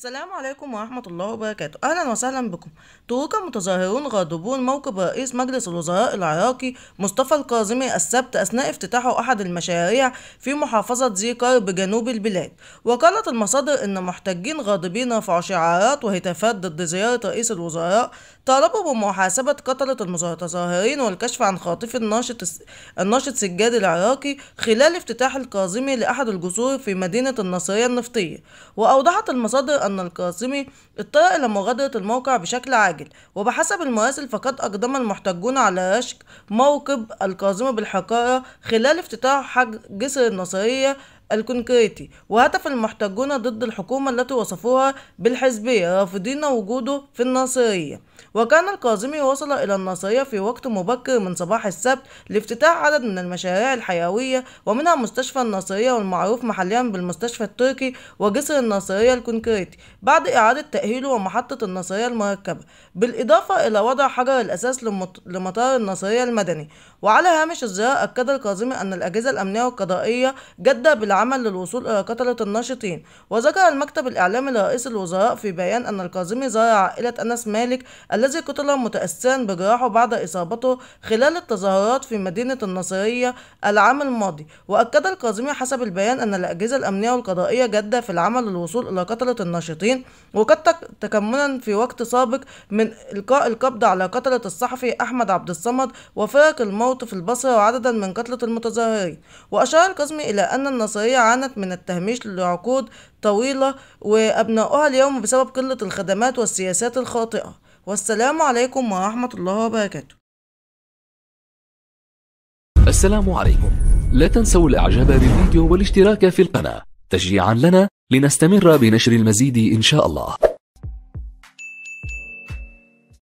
السلام عليكم ورحمة الله وبركاته أهلا وسهلا بكم تركة متظاهرون غاضبون موقف رئيس مجلس الوزراء العراقي مصطفى الكاظمي السبت أثناء افتتاحه أحد المشاريع في محافظة زيكار بجنوب البلاد وقالت المصادر أن محتجين غاضبين رفعوا شعارات وهتافات ضد زيارة رئيس الوزراء طالبوا بمحاسبة قتلة المتظاهرين والكشف عن خاطف الناشط الناشط سجاد العراقي خلال افتتاح الكاظمي لأحد الجسور في مدينة الناصرية النفطية وأوضحت المصادر أن القاسمي اضطر إلى مغادرة الموقع بشكل عاجل وبحسب المراسل فقد أقدم المحتجون على رشق موكب القاسمي بالحقارة خلال افتتاح جسر النصرية الكونكريتي وهتف المحتجون ضد الحكومة التي وصفوها بالحزبية رافضين وجوده في الناصرية وكان الكاظمي وصل إلى الناصرية في وقت مبكر من صباح السبت لافتتاح عدد من المشاريع الحيوية ومنها مستشفى الناصرية والمعروف محليا بالمستشفى التركي وجسر الناصرية الكونكريتي بعد إعادة تأهيله ومحطة الناصرية المركبة بالإضافة إلى وضع حجر الأساس لمطار الناصرية المدني وعلى هامش الزيارة أكد الكاظمي أن الأجهزة الأمنية والقضائية جدة بالعالم العمل للوصول إلى قتلة الناشطين وذكر المكتب الإعلامي لرئيس الوزراء في بيان أن الكاظمي زار عائلة أنس مالك الذي قتل متأثرا بجراحه بعد إصابته خلال التظاهرات في مدينة النصرية العام الماضي وأكد الكاظمي حسب البيان أن الأجهزة الأمنية والقضائية جادة في العمل للوصول إلى قتلة الناشطين وقد تكمنا في وقت سابق من إلقاء القبض على قتلة الصحفي أحمد عبد الصمد وفرق الموت في البصرة وعددا من قتلة المتظاهرين وأشار الكاظمي إلى أن النصرية المصرية عانت من التهميش لعقود طويلة وأبناؤها اليوم بسبب قلة الخدمات والسياسات الخاطئة والسلام عليكم ورحمة الله وبركاته السلام عليكم لا تنسوا الإعجاب بالفيديو والاشتراك في القناة تشجيعا لنا لنستمر بنشر المزيد إن شاء الله